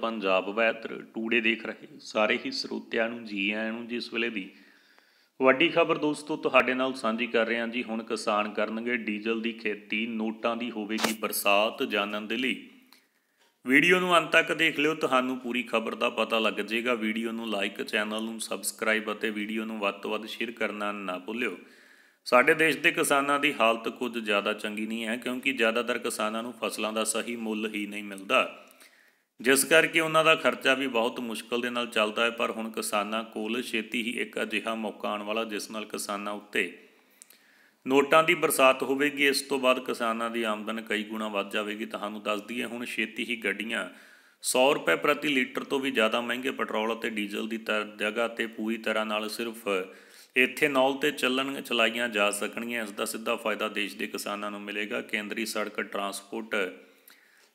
Punjab weather today ਦੇਖ ਰਹੇ ਸਾਰੇ ਹੀ ਸਰੋਤਿਆਂ ਨੂੰ ਜੀ ਆਇਆਂ ਨੂੰ ਜਿਸ ਵੇਲੇ ਦੀ ਵੱਡੀ ਖਬਰ ਦੋਸਤੋ ਤੁਹਾਡੇ ਨਾਲ ਸਾਂਝੀ ਕਰ ਰਹੇ ਹਾਂ ਜੀ ਹੁਣ ਕਿਸਾਨ ਕਰਨਗੇ ਡੀਜ਼ਲ ਦੀ ਖੇਤੀ ਨੋਟਾਂ ਦੀ ਹੋਵੇਗੀ ਬਰਸਾਤ ਜਾਣਨ ਦੇ ਲਈ ਵੀਡੀਓ ਨੂੰ ਅੰਤ ਤੱਕ ਦੇਖ ਲਿਓ ਤੁਹਾਨੂੰ ਪੂਰੀ ਖਬਰ ਦਾ ਪਤਾ ਲੱਗ ਜਾਏਗਾ ਵੀਡੀਓ ਨੂੰ ਲਾਈਕ ਚੈਨਲ ਨੂੰ ਸਬਸਕ੍ਰਾਈਬ ਅਤੇ ਵੀਡੀਓ ਨੂੰ ਵੱਧ ਤੋਂ ਵੱਧ ਸ਼ੇਅਰ ਕਰਨਾ ਨਾ ਭੁੱਲਿਓ ਸਾਡੇ ਦੇਸ਼ ਦੇ ਕਿਸਾਨਾਂ ਦੀ ਹਾਲਤ ਕੁਝ ਜ਼ਿਆਦਾ ਚੰਗੀ ਨਹੀਂ ਹੈ ਕਿਉਂਕਿ ਜ਼ਿਆਦਾਤਰ ਕਿਸਾਨਾਂ ਨੂੰ ਫਸਲਾਂ ਦਾ ਸਹੀ ਮੁੱਲ ਹੀ ਨਹੀਂ ਮਿਲਦਾ ਜਿਸ ਕਰਕੇ ਉਹਨਾਂ ਦਾ ਖਰਚਾ ਵੀ ਬਹੁਤ ਮੁਸ਼ਕਲ ਦੇ ਨਾਲ ਚੱਲਦਾ ਹੈ ਪਰ ਹੁਣ ਕਿਸਾਨਾਂ ਕੋਲ ਛੇਤੀ ਹੀ ਇੱਕ ਅਜਿਹਾ ਮੌਕਾ ਆਉਣ ਵਾਲਾ ਜਿਸ ਨਾਲ ਕਿਸਾਨਾਂ ਉੱਤੇ ਨੋਟਾਂ ਦੀ ਬਰਸਾਤ ਹੋਵੇਗੀ ਇਸ ਤੋਂ ਬਾਅਦ ਕਿਸਾਨਾਂ ਦੀ ਆਮਦਨ ਕਈ ਗੁਣਾ ਵੱਧ ਜਾਵੇਗੀ ਤੁਹਾਨੂੰ ਦੱਸ ਦਈਏ ਹੁਣ ਛੇਤੀ ਹੀ ਗੱਡੀਆਂ 100 ਰੁਪਏ ਪ੍ਰਤੀ ਲੀਟਰ ਤੋਂ ਵੀ ਜ਼ਿਆਦਾ ਮਹਿੰਗੇ ਪੈਟਰੋਲ ਅਤੇ ਡੀਜ਼ਲ ਦੀ ਜਗ੍ਹਾ ਤੇ ਪੂਰੀ ਤਰ੍ਹਾਂ ਨਾਲ ਸਿਰਫ ਇਥੇਨੋਲ ਤੇ ਚੱਲਣ ਚਲਾਈਆਂ ਜਾ ਸਕਣਗੀਆਂ ਇਸ ਦਾ ਸਿੱਧਾ ਫਾਇਦਾ ਦੇਸ਼ ਦੇ ਕਿਸਾਨਾਂ ਨੂੰ ਮਿਲੇਗਾ ਕੇਂਦਰੀ ਸੜਕ ਟਰਾਂਸਪੋਰਟ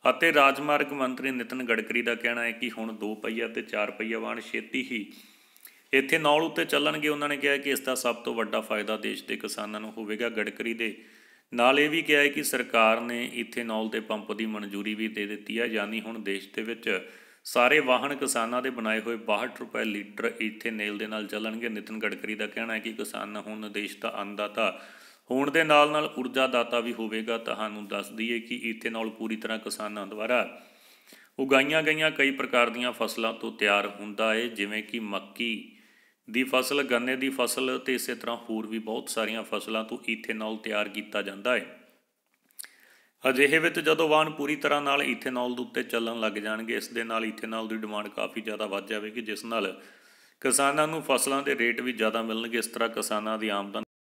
ਅਤੇ ਰਾਜਮਾਰਗ ਮੰਤਰੀ ਨਿਤਨ ਗਡਕਰੀ ਦਾ ਕਹਿਣਾ ਹੈ ਕਿ ਹੁਣ 2 ਪਹੀਆ ਤੇ 4 ਪਹੀਆ ਵਾਹਨ ਛੇਤੀ ਹੀ ਇੱਥੇ ਨੌਲ ਉੱਤੇ ਚੱਲਣਗੇ ਉਹਨਾਂ ਨੇ ਕਿਹਾ ਕਿ ਇਸ ਦਾ ਸਭ ਤੋਂ ਵੱਡਾ ਫਾਇਦਾ ਦੇਸ਼ ਦੇ ਕਿਸਾਨਾਂ ਨੂੰ ਹੋਵੇਗਾ ਗਡਕਰੀ ਦੇ ਨਾਲ ਇਹ ਵੀ ਕਿਹਾ ਹੈ ਕਿ ਸਰਕਾਰ ਨੇ ਇੱਥੇ ਨਾਲ ਦੇ ਪੰਪ ਦੀ ਮਨਜ਼ੂਰੀ ਵੀ ਦੇ ਦਿੱਤੀ ਹੈ ਯਾਨੀ ਹੁਣ ਦੇਸ਼ ਦੇ ਵਿੱਚ ਸਾਰੇ ਵਾਹਨ ਕਿਸਾਨਾਂ ਦੇ ਬਣਾਏ ਹੋਏ 62 ਰੁਪਏ ਲੀਟਰ ਨੇਲ ਦੇ ਨਾਲ ਚੱਲਣਗੇ ਨਿਤਨ ਗਡਕਰੀ ਦਾ ਕਹਿਣਾ ਹੈ ਕਿ ਕਿਸਾਨ ਹੁਣ ਦੇਸ਼ ਦਾ ਅੰਨਦਾਤਾ ਹੋਣ ਦੇ ਨਾਲ ਨਾਲ ਊਰਜਾ ਦਾਤਾ ਵੀ ਹੋਵੇਗਾ ਤੁਹਾਨੂੰ ਦੱਸ ਦਈਏ ਕਿ ਇਥੇ ਨਾਲ ਪੂਰੀ ਤਰ੍ਹਾਂ ਕਿਸਾਨਾਂ ਦੁਆਰਾ ਉਗਾਈਆਂ ਗਈਆਂ ਕਈ ਪ੍ਰਕਾਰ ਦੀਆਂ ਫਸਲਾਂ ਤੋਂ ਤਿਆਰ ਹੁੰਦਾ ਹੈ ਜਿਵੇਂ ਕਿ ਮੱਕੀ ਦੀ ਫਸਲ ਗੰਨੇ ਦੀ ਫਸਲ ਤੇ ਇਸੇ ਤਰ੍ਹਾਂ ਹੋਰ ਵੀ ਬਹੁਤ ਸਾਰੀਆਂ ਫਸਲਾਂ ਤੋਂ ਈਥੇਨੋਲ ਤਿਆਰ ਕੀਤਾ ਜਾਂਦਾ ਹੈ ਅਜਿਹੇ ਵਿੱਚ ਜਦੋਂ ਵਾਹਨ ਪੂਰੀ ਤਰ੍ਹਾਂ ਨਾਲ ਈਥੇਨੋਲ ਦੇ ਉੱਤੇ ਚੱਲਣ ਲੱਗ ਜਾਣਗੇ ਇਸ ਦੇ ਨਾਲ ਈਥੇਨੋਲ ਦੀ ਡਿਮਾਂਡ ਕਾਫੀ ਜ਼ਿਆਦਾ ਵੱਧ ਜਾਵੇਗੀ ਜਿਸ ਨਾਲ ਕਿਸਾਨਾਂ ਨੂੰ ਫਸਲਾਂ ਦੇ ਰੇਟ ਵੀ ਜ਼ਿਆਦਾ ਮਿਲਣਗੇ ਇਸ ਤਰ੍ਹਾਂ ਕਿਸਾਨਾਂ ਦੀ ਆਮਦਨ